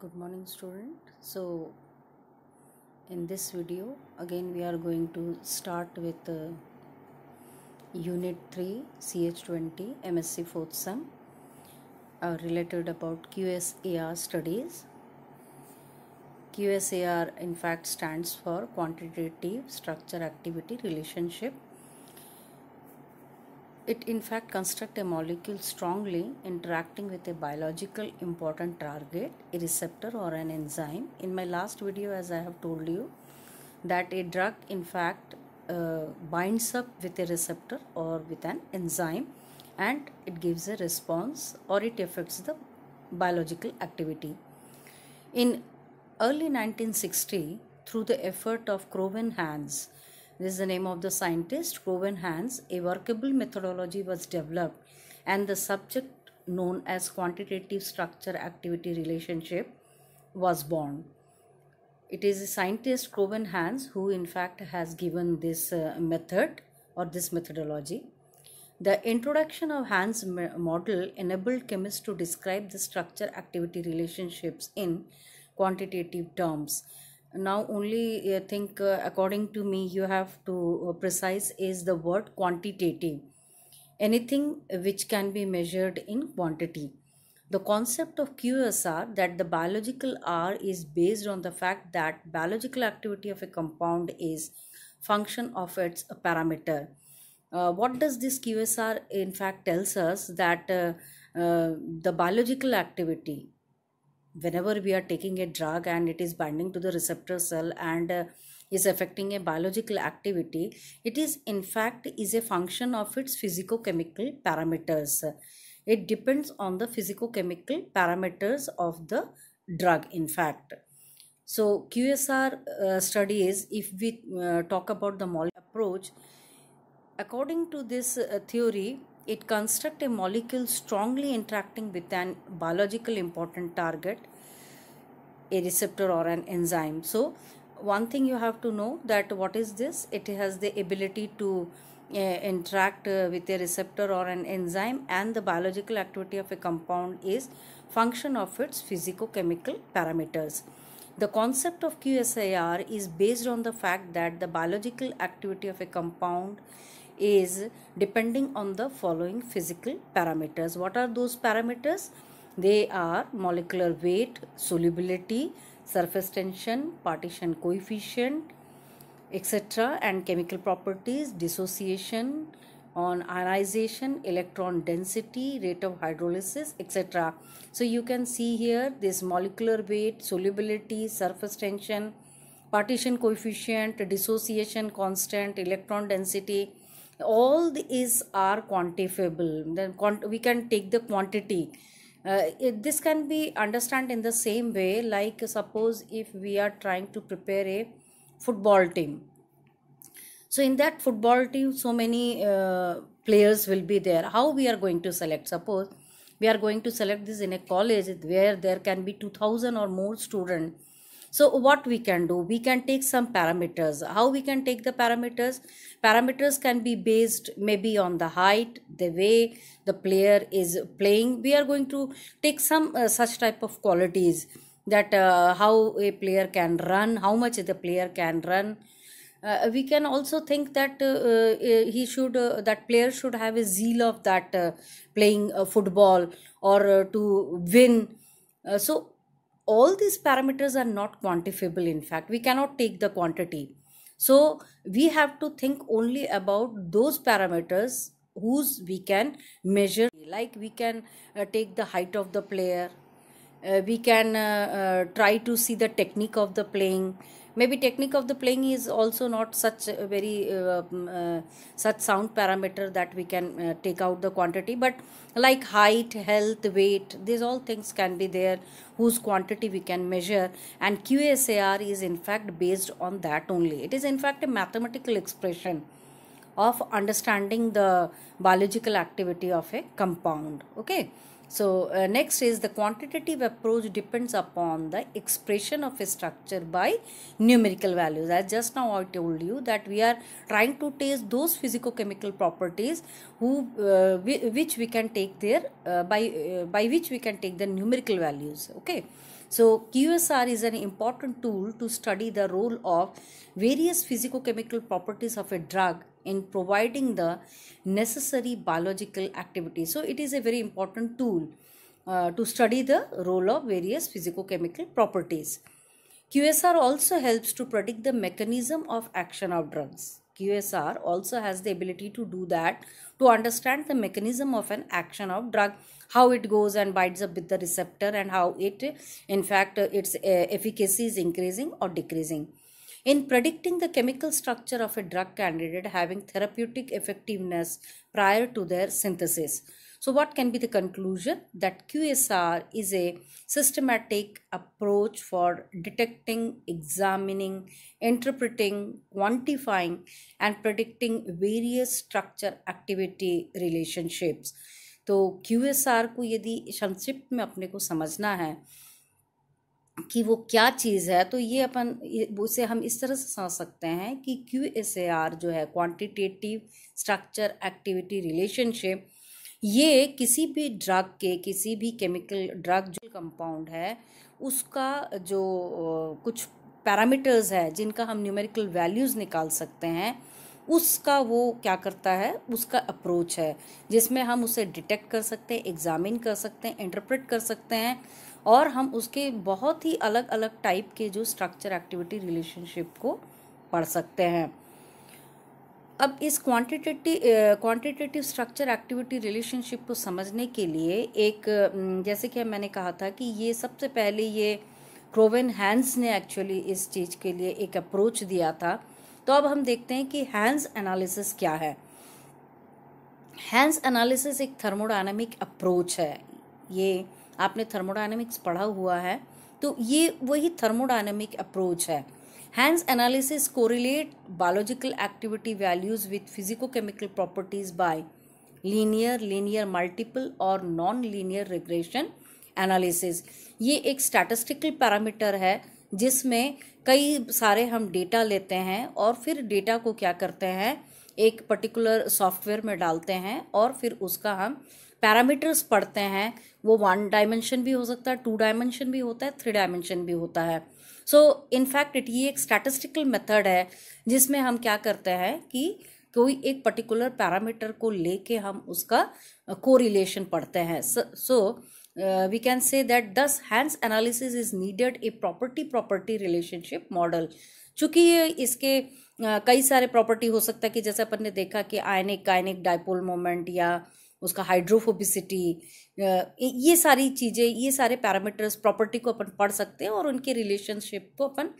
good morning student so in this video again we are going to start with uh, unit 3 ch20 msc fourth sum uh, related about qsar studies qsar in fact stands for quantitative structure activity relationship it in fact constructs a molecule strongly interacting with a biological important target, a receptor or an enzyme. In my last video as I have told you that a drug in fact uh, binds up with a receptor or with an enzyme and it gives a response or it affects the biological activity. In early 1960 through the effort of Crowen Hans this is the name of the scientist Groven Hans. A workable methodology was developed and the subject known as quantitative structure activity relationship was born. It is a scientist Groven Hans who in fact has given this uh, method or this methodology. The introduction of Hans model enabled chemists to describe the structure activity relationships in quantitative terms now only uh, think uh, according to me you have to uh, precise is the word quantitative anything which can be measured in quantity the concept of qsr that the biological r is based on the fact that biological activity of a compound is function of its parameter uh, what does this qsr in fact tells us that uh, uh, the biological activity whenever we are taking a drug and it is binding to the receptor cell and uh, is affecting a biological activity it is in fact is a function of its physicochemical parameters it depends on the physicochemical parameters of the drug in fact so qsr uh, studies if we uh, talk about the molecular approach according to this uh, theory it constructs a molecule strongly interacting with an biological important target, a receptor or an enzyme. So, one thing you have to know that what is this? It has the ability to uh, interact uh, with a receptor or an enzyme and the biological activity of a compound is function of its physicochemical parameters. The concept of QSIR is based on the fact that the biological activity of a compound is depending on the following physical parameters. What are those parameters? They are molecular weight, solubility, surface tension, partition coefficient, etc. and chemical properties, dissociation, on ionization, electron density, rate of hydrolysis, etc. So you can see here this molecular weight, solubility, surface tension, partition coefficient, dissociation constant, electron density, all these are quantifiable then quant- we can take the quantity uh, it, this can be understood in the same way like suppose if we are trying to prepare a football team so in that football team so many uh, players will be there how we are going to select suppose we are going to select this in a college where there can be 2000 or more students so what we can do we can take some parameters how we can take the parameters parameters can be based maybe on the height the way the player is playing we are going to take some uh, such type of qualities that uh, how a player can run how much the player can run uh, we can also think that uh, uh, uh he should uh, that player should have a zeal of that uh, playing football or to win so all these parameters are not quantifiable in fact we cannot take the quantity so we have to think only about those parameters whose we can measure like we can uh, take the height of the player uh, we can uh, uh try to see the technique of the playing maybe technique of the playing is also not such a very uh, mm, uh, such sound parameter that we can uh, take out the quantity but like height health weight these all things can be there whose quantity we can measure and qsar is in fact based on that only it is in fact a mathematical expression of understanding the biological activity of a compound okay so uh, next is the quantitative approach depends upon the expression of a structure by numerical values. As just now I told you that we are trying to test those physicochemical properties who uh, which we can take there uh, by uh, by which we can take the numerical values. Okay. So QSR is an important tool to study the role of various physicochemical properties of a drug in providing the necessary biological activity. So it is a very important tool uh, to study the role of various physicochemical properties. QSR also helps to predict the mechanism of action of drugs. QSR also has the ability to do that to understand the mechanism of an action of drug how it goes and binds up with the receptor and how it in fact its uh, efficacy is increasing or decreasing in predicting the chemical structure of a drug candidate having therapeutic effectiveness prior to their synthesis. So what can be the conclusion? That QSR is a systematic approach for detecting, examining, interpreting, quantifying and predicting various structure activity relationships. तो Q S R को यदि संक्षिप्त में अपने को समझना है कि वो क्या चीज़ है तो ये अपन उसे हम इस तरह से समझ सकते हैं कि क्यू एस ए आर जो है क्वांटिटेटिव स्ट्रक्चर एक्टिविटी रिलेशनशिप ये किसी भी ड्रग के किसी भी केमिकल ड्रग जो कंपाउंड है उसका जो कुछ पैरामीटर्स है जिनका हम न्यूमेरिकल वैल्यूज़ निकाल सकते हैं उसका वो क्या करता है उसका अप्रोच है जिसमें हम उसे डिटेक्ट कर सकते हैं एग्जामिन कर सकते हैं इंटरप्रेट कर सकते हैं और हम उसके बहुत ही अलग अलग टाइप के जो स्ट्रक्चर एक्टिविटी रिलेशनशिप को पढ़ सकते हैं अब इस quantitative quantitative structure activity relationship को समझने के लिए एक जैसे कि मैंने कहा था कि ये सबसे पहले ये क्रोवेन हैंस ने एक्चुअली इस चीज़ के लिए एक अप्रोच दिया था तो अब हम देखते हैं कि हैंस एनालिसिस क्या है हैंस एनालिसिस एक थर्मोडाइनमिक अप्रोच है ये आपने थर्मोडाइनमिक्स पढ़ा हुआ है तो ये वही थर्मोडाइनमिक अप्रोच है Hansch analysis correlate biological activity values with physico chemical properties by linear linear multiple और नॉन लीनियर रिग्रेशन एनालिसिस ये एक स्टैटिस्टिकल पैरामीटर है जिसमें कई सारे हम डेटा लेते हैं और फिर डेटा को क्या करते हैं एक पर्टिकुलर सॉफ्टवेयर में डालते हैं और फिर उसका हम पैरामीटर्स पढ़ते हैं वो वन डायमेंशन भी हो सकता है टू डायमेंशन भी होता है थ्री डायमेंशन भी होता है सो इनफैक्ट इट ये एक स्टैटिस्टिकल मेथड है जिसमें हम क्या करते हैं कि कोई एक पर्टिकुलर पैरामीटर को लेके हम उसका कोरिलेशन uh, पढ़ते हैं so we can say that thus हैंड्स analysis is needed a property property relationship model चूंकि इसके uh, कई सारे प्रॉपर्टी हो सकता है कि जैसे अपन ने देखा कि आयनिक आयनिक डायपोल मोमेंट या उसका हाइड्रोफोबिसिटी ये सारी चीज़ें ये सारे पैरामीटर्स प्रॉपर्टी को अपन पढ़ सकते हैं और उनके रिलेशनशिप को अपन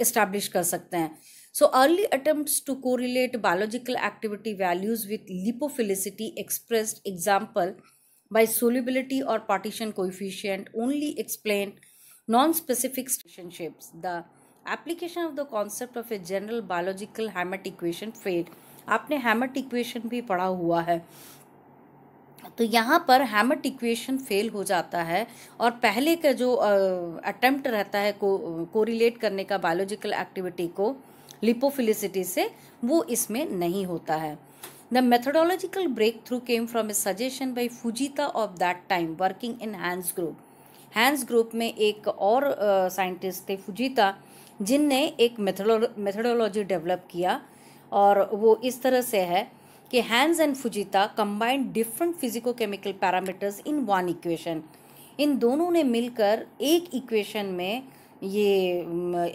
इस्टेब्लिश कर सकते हैं so early attempts to relate biological activity values with lipophilicity express example by solubility और partition coefficient only explain non specific relationships the application of the concept of a general biological Hammett equation fail आपने Hammett equation भी पढ़ा हुआ है तो यहाँ पर हैमट equation fail हो जाता है और पहले का जो अटेम्प्ट रहता है को कोरिलेट करने का बायोलॉजिकल एक्टिविटी को लिपोफिलिसिटी से वो इसमें नहीं होता है the methodological breakthrough came from a suggestion by Fujita of that time working in hands group hands group में एक और साइंटिस्ट थे फुजीता जिनने एक मेथडोलॉजी डेवलप किया और वो इस तरह से है कि Hansch and Fujita combined different physico chemical parameters in one equation in दोनों ने मिलकर एक इक्वेशन में ये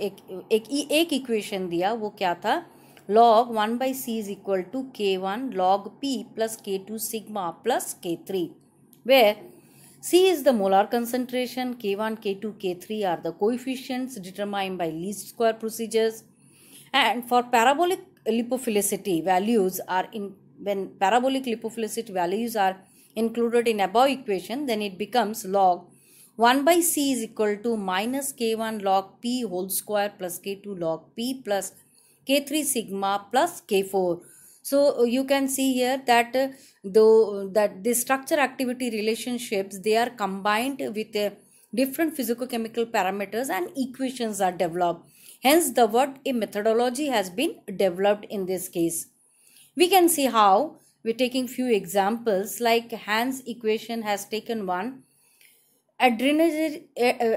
एक एक एक इक्वेशन दिया वो क्या था log one by C is equal to K one log P plus K two sigma plus K three where C is the molar concentration K one K two K three are the coefficients determine by least square procedures and for parabolic lipophilicity values are when parabolic lipophilicity values are included in above equation then it becomes log 1 by c is equal to minus k1 log p whole square plus k2 log p plus k3 sigma plus k4 so uh, you can see here that uh, though uh, that the structure activity relationships they are combined with uh, different physicochemical parameters and equations are developed hence the word a methodology has been developed in this case we can see how we're taking few examples like Hans equation has taken one. Eh, eh,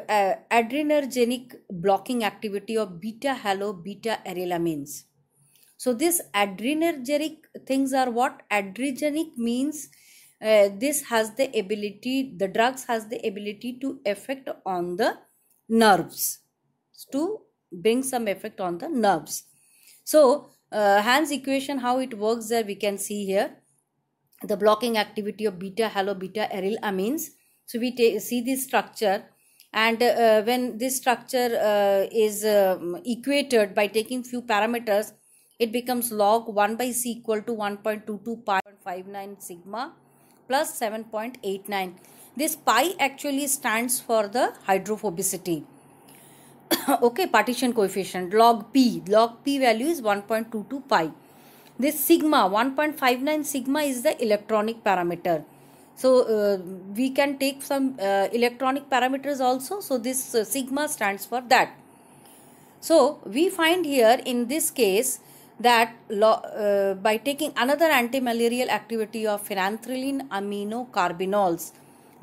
eh, adrenergic blocking activity of beta halo beta arylamines. So this adrenergic things are what? Adrenergic means uh, this has the ability, the drugs has the ability to affect on the nerves, to bring some effect on the nerves. So uh, Hans equation how it works there we can see here the blocking activity of beta halo beta aryl amines so we see this structure and uh, when this structure uh, is um, equated by taking few parameters it becomes log 1 by c equal to 1.22 pi 59 sigma plus 7.89 this pi actually stands for the hydrophobicity okay partition coefficient log p log p value is 1.22 pi this sigma 1.59 sigma is the electronic parameter so uh, we can take some uh, electronic parameters also so this uh, sigma stands for that so we find here in this case that uh, by taking another antimalarial activity of phenanthrelin amino carbinols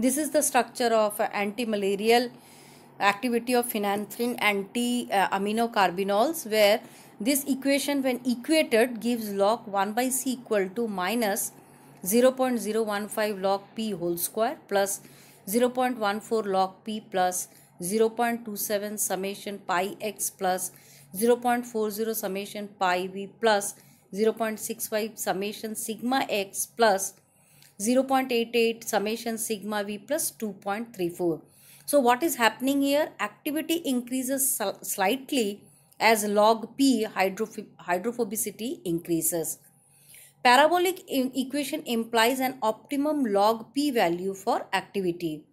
this is the structure of antimalarial activity of phenanthrene anti-aminocarbinols where this equation when equated gives log 1 by C equal to minus 0.015 log P whole square plus 0.14 log P plus 0.27 summation pi x plus 0.40 summation pi v plus 0.65 summation sigma x plus 0.88 summation sigma v plus 2.34. So what is happening here? Activity increases slightly as log p hydrophobicity increases. Parabolic equation implies an optimum log p value for activity.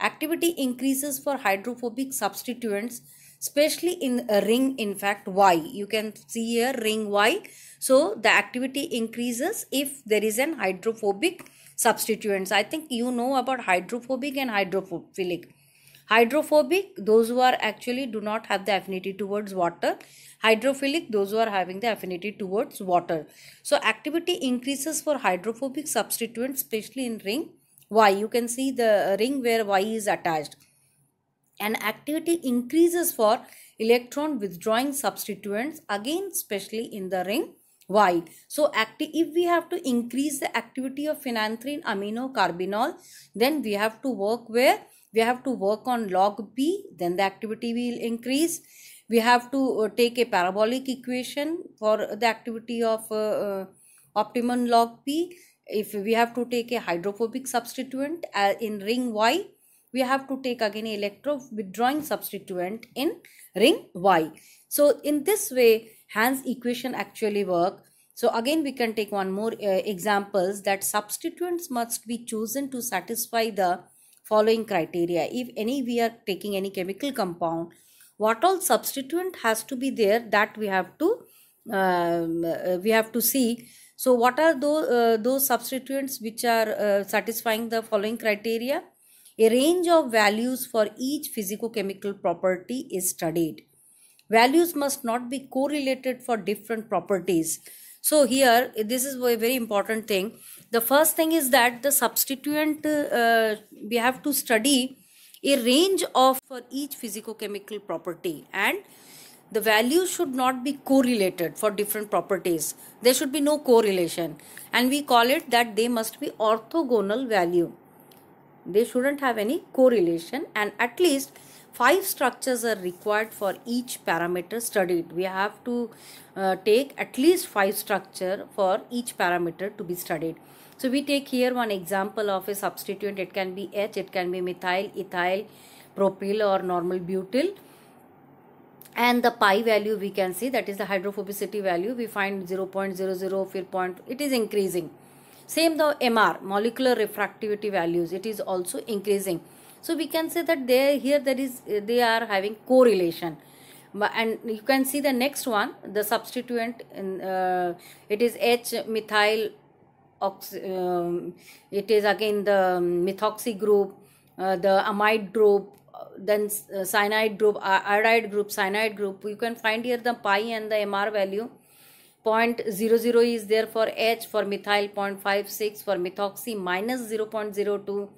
Activity increases for hydrophobic substituents, especially in a ring, in fact, y. You can see here ring y. So, the activity increases if there is an hydrophobic substituents. I think you know about hydrophobic and hydrophilic hydrophobic those who are actually do not have the affinity towards water hydrophilic those who are having the affinity towards water so activity increases for hydrophobic substituents especially in ring y you can see the uh, ring where y is attached and activity increases for electron withdrawing substituents again especially in the ring Why? so active if we have to increase the activity of phenanthrene amino carbinol then we have to work where we have to work on log b then the activity will increase we have to uh, take a parabolic equation for the activity of uh, uh, optimum log p if we have to take a hydrophobic substituent uh, in ring y we have to take again electro withdrawing substituent in ring y so in this way hans equation actually work so again we can take one more uh, examples that substituents must be chosen to satisfy the following criteria. If any we are taking any chemical compound, what all substituent has to be there that we have to um, uh, we have to see. So what are those, uh, those substituents which are uh, satisfying the following criteria? A range of values for each physicochemical property is studied. Values must not be correlated for different properties so here this is a very important thing the first thing is that the substituent uh, we have to study a range of for each physicochemical property and the values should not be correlated for different properties there should be no correlation and we call it that they must be orthogonal value they shouldn't have any correlation and at least five structures are required for each parameter studied we have to uh, take at least five structure for each parameter to be studied so we take here one example of a substituent it can be h it can be methyl ethyl propyl or normal butyl and the pi value we can see that is the hydrophobicity value we find 0 point it is increasing same the mr molecular refractivity values it is also increasing so we can say that there, here there is they are having correlation and you can see the next one the substituent in, uh, it is h methyl ox um, it is again the methoxy group uh, the amide group uh, then uh, cyanide group iodide group cyanide group you can find here the pi and the mr value 0.00 is there for H, for methyl 0.56, for methoxy minus 0.02,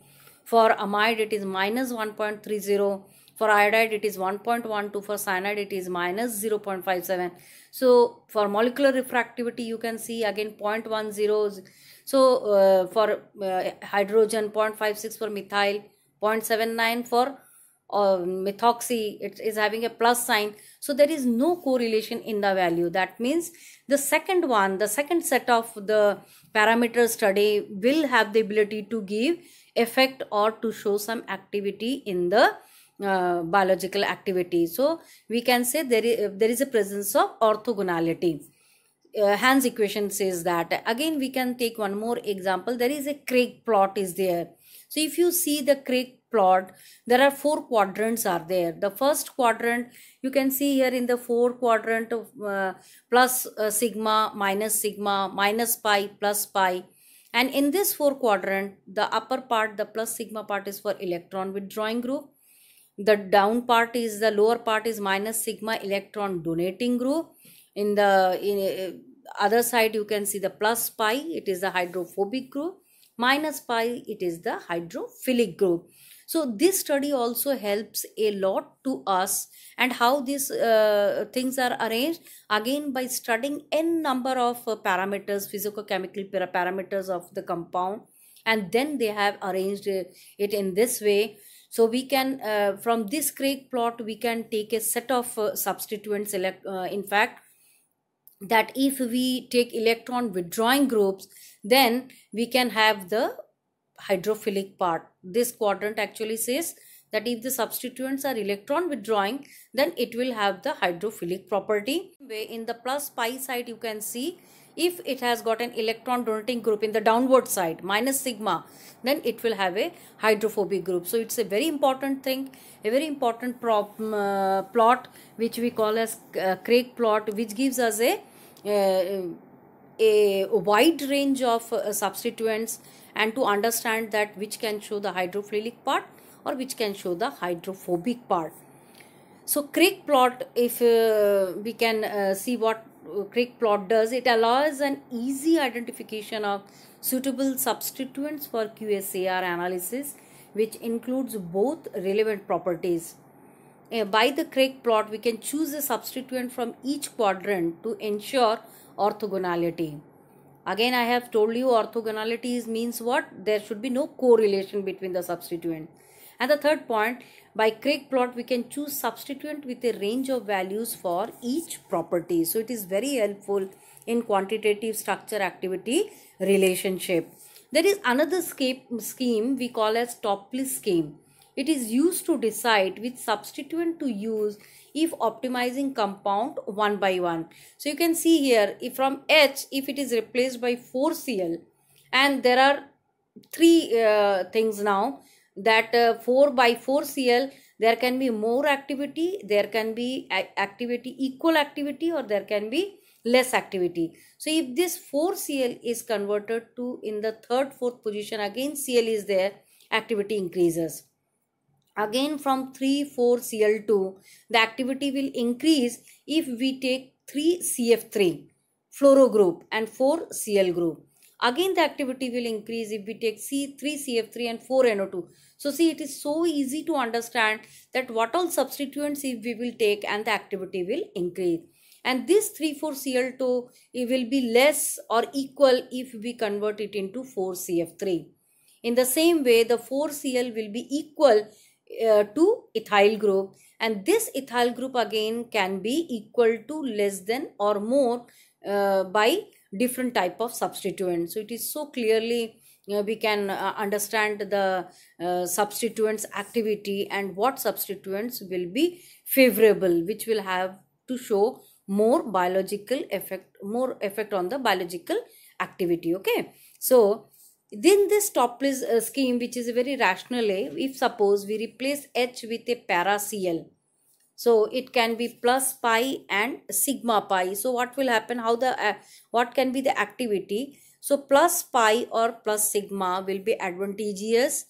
for amide, it is minus 1.30. For iodide, it is 1.12. For cyanide, it is minus 0.57. So, for molecular refractivity, you can see again 0.10. So, uh, for uh, hydrogen, 0.56 for methyl, 0.79 for uh, methoxy it is having a plus sign so there is no correlation in the value that means the second one the second set of the parameter study will have the ability to give effect or to show some activity in the uh, biological activity so we can say there is, there is a presence of orthogonality uh, Hans equation says that again we can take one more example there is a Craig plot is there so if you see the Craig plot there are four quadrants are there the first quadrant you can see here in the four quadrant of uh, plus uh, sigma minus sigma minus pi plus pi and in this four quadrant, the upper part, the plus sigma part is for electron withdrawing group. The down part is the lower part is minus sigma electron donating group. In the in, uh, other side, you can see the plus pi, it is the hydrophobic group. Minus pi, it is the hydrophilic group so this study also helps a lot to us and how these uh, things are arranged again by studying n number of uh, parameters physicochemical parameters of the compound and then they have arranged uh, it in this way so we can uh, from this craig plot we can take a set of uh, substituents elect uh, in fact that if we take electron withdrawing groups then we can have the hydrophilic part. This quadrant actually says that if the substituents are electron withdrawing, then it will have the hydrophilic property. In the plus pi side, you can see if it has got an electron donating group in the downward side minus sigma then it will have a hydrophobic group so it's a very important thing a very important prop, uh, plot which we call as uh, craig plot which gives us a uh, a wide range of uh, substituents and to understand that which can show the hydrophilic part or which can show the hydrophobic part. So Craig plot, if uh, we can uh, see what uh, Craig plot does, it allows an easy identification of suitable substituents for QSAR analysis which includes both relevant properties. Uh, by the Craig plot, we can choose a substituent from each quadrant to ensure orthogonality. Again, I have told you orthogonality means what? There should be no correlation between the substituent. And the third point, by Craig plot, we can choose substituent with a range of values for each property. So, it is very helpful in quantitative structure activity relationship. There is another scheme we call as topless scheme. It is used to decide which substituent to use if optimizing compound one by one. So you can see here if from H if it is replaced by 4Cl and there are three uh, things now that uh, 4 by 4Cl there can be more activity there can be activity equal activity or there can be less activity. So if this 4Cl is converted to in the third fourth position again Cl is there activity increases. Again from three four cl 2 the activity will increase if we take 3-CF3 fluoro group and 4-Cl group. Again the activity will increase if we take C3CF3 and 4NO2. So see it is so easy to understand that what all substituents if we will take and the activity will increase. And this three four cl 2 will be less or equal if we convert it into 4CF3. In the same way, the 4Cl will be equal uh, to ethyl group and this ethyl group again can be equal to less than or more uh, by different type of substituents. so it is so clearly you know, we can uh, understand the uh, substituents activity and what substituents will be favorable which will have to show more biological effect more effect on the biological activity okay so then this topless uh, scheme, which is a very rational A, if suppose we replace H with a para CL, so it can be plus pi and sigma pi. So what will happen? How the uh, what can be the activity? So plus pi or plus sigma will be advantageous,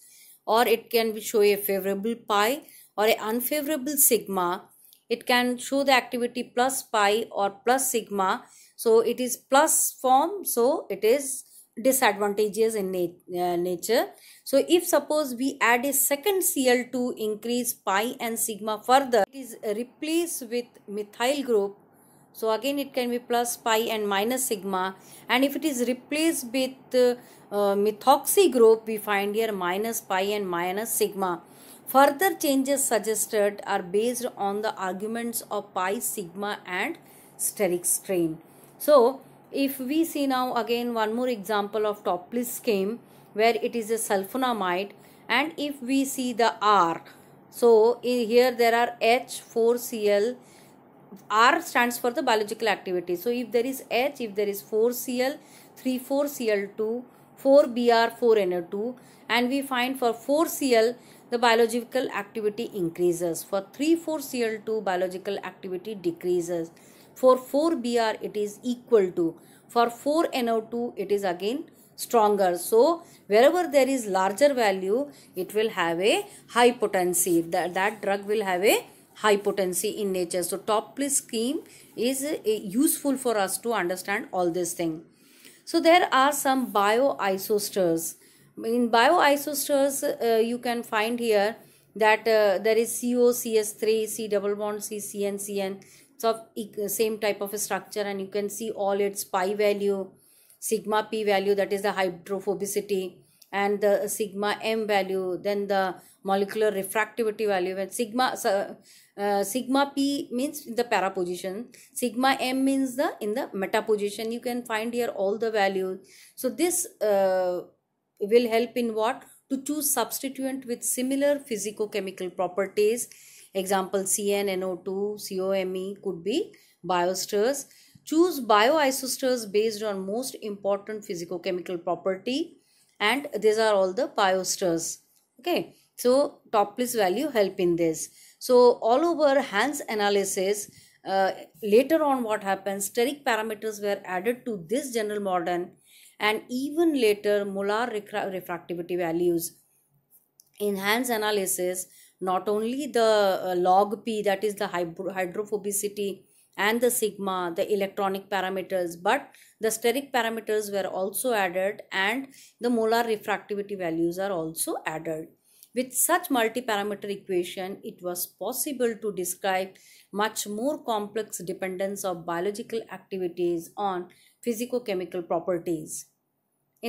or it can show a favorable pi or a unfavorable sigma. It can show the activity plus pi or plus sigma. So it is plus form. So it is disadvantages in uh, nature. So if suppose we add a second Cl to increase pi and sigma further, it is replaced with methyl group. So again it can be plus pi and minus sigma and if it is replaced with uh, uh, methoxy group we find here minus pi and minus sigma. Further changes suggested are based on the arguments of pi, sigma and steric strain. So if we see now again one more example of topless scheme where it is a sulfonamide and if we see the R, so here there are H4Cl, R stands for the biological activity. So if there is H, if there is 4Cl, 3,4Cl2, 4Br4NO2 and we find for 4Cl the biological activity increases. For 3,4Cl2 biological activity decreases. For 4Br it is equal to. For 4NO2 it is again stronger. So wherever there is larger value it will have a high potency. That, that drug will have a high potency in nature. So topless scheme is useful for us to understand all this thing. So there are some bioisosters. In bioisosters uh, you can find here that uh, there is CO, CS3, C double bond, C, CN, CN so uh, same type of structure and you can see all its pi value sigma p value that is the hydrophobicity and the sigma m value then the molecular refractivity value and sigma uh, sigma p means the para position sigma m means the in the meta position you can find here all the values so this uh, will help in what to choose substituent with similar physicochemical properties Example CnNO2, COMe could be biosters. Choose bioisosters based on most important physicochemical property and these are all the biosters. Okay, so topless value help in this. So all over Hans analysis, uh, later on what happens, steric parameters were added to this general model and even later molar refractivity values. In Hans analysis, not only the uh, log p that is the hydrophobicity and the sigma the electronic parameters but the steric parameters were also added and the molar refractivity values are also added with such multi-parameter equation it was possible to describe much more complex dependence of biological activities on physicochemical properties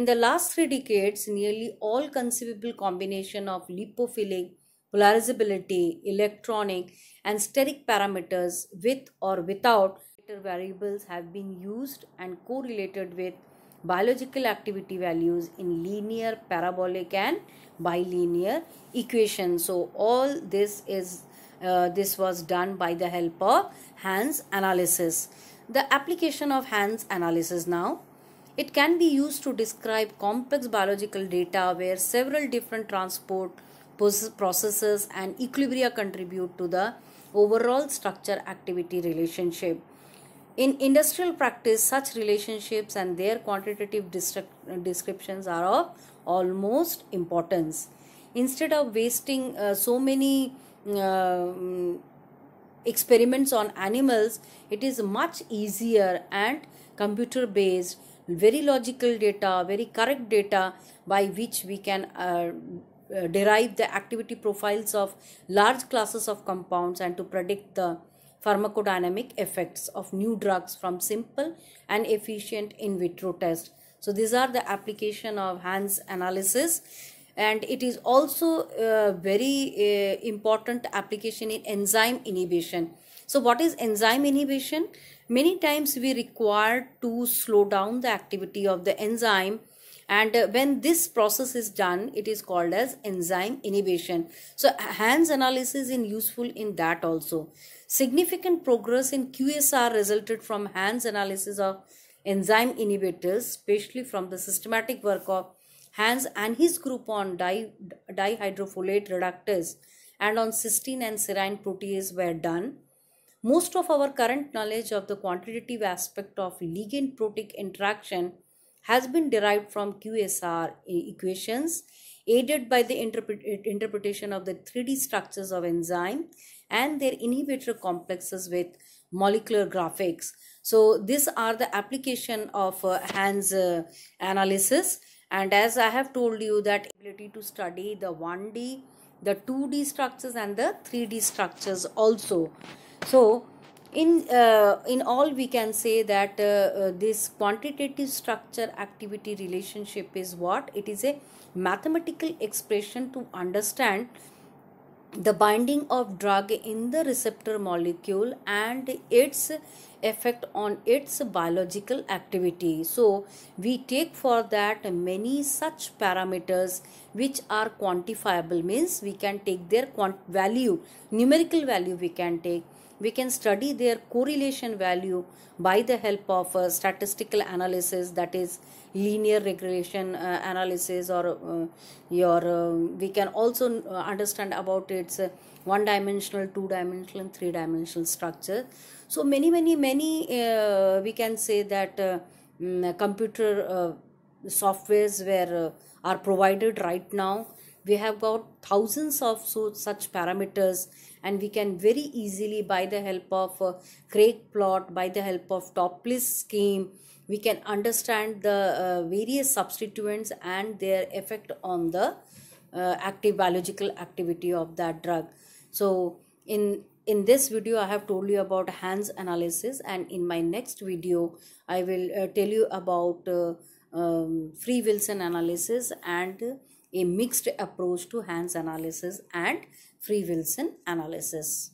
in the last three decades nearly all conceivable combination of lipophilic polarizability, electronic, and steric parameters with or without variables have been used and correlated with biological activity values in linear, parabolic, and bilinear equations. So all this is uh, this was done by the help of Hans analysis. The application of Hans analysis now. It can be used to describe complex biological data where several different transport processes and equilibria contribute to the overall structure activity relationship. In industrial practice, such relationships and their quantitative descriptions are of almost importance. Instead of wasting uh, so many uh, experiments on animals, it is much easier and computer based, very logical data, very correct data by which we can uh, uh, derive the activity profiles of large classes of compounds and to predict the pharmacodynamic effects of new drugs from simple and efficient in vitro tests. So these are the application of hands analysis and it is also a uh, very uh, important application in enzyme inhibition. So what is enzyme inhibition? Many times we require to slow down the activity of the enzyme and uh, when this process is done it is called as enzyme inhibition so hands analysis is useful in that also significant progress in qsr resulted from hands analysis of enzyme inhibitors especially from the systematic work of Hans and his group on di dihydrofolate reductase and on cysteine and serine protease were done. Most of our current knowledge of the quantitative aspect of ligand-protic interaction has been derived from QSR equations aided by the interpre interpretation of the 3D structures of enzyme and their inhibitor complexes with molecular graphics. So these are the application of uh, Hans uh, analysis and as I have told you that ability to study the 1D, the 2D structures and the 3D structures also. So in uh, in all we can say that uh, uh, this quantitative structure activity relationship is what it is a mathematical expression to understand the binding of drug in the receptor molecule and its effect on its biological activity so we take for that many such parameters which are quantifiable means we can take their quant value numerical value we can take we can study their correlation value by the help of uh, statistical analysis that is linear regression uh, analysis or uh, your uh, we can also uh, understand about its one dimensional two dimensional and three dimensional structure so many many many we can say that mm, computer softwares were are provided right now we have got thousands of so, such parameters and we can very easily by the help of Craig plot, by the help of topless scheme, we can understand the uh, various substituents and their effect on the uh, active biological activity of that drug. So in in this video i have told you about hands analysis and in my next video i will uh, tell you about uh, um, free wilson analysis and a mixed approach to hands analysis and free Wilson analysis.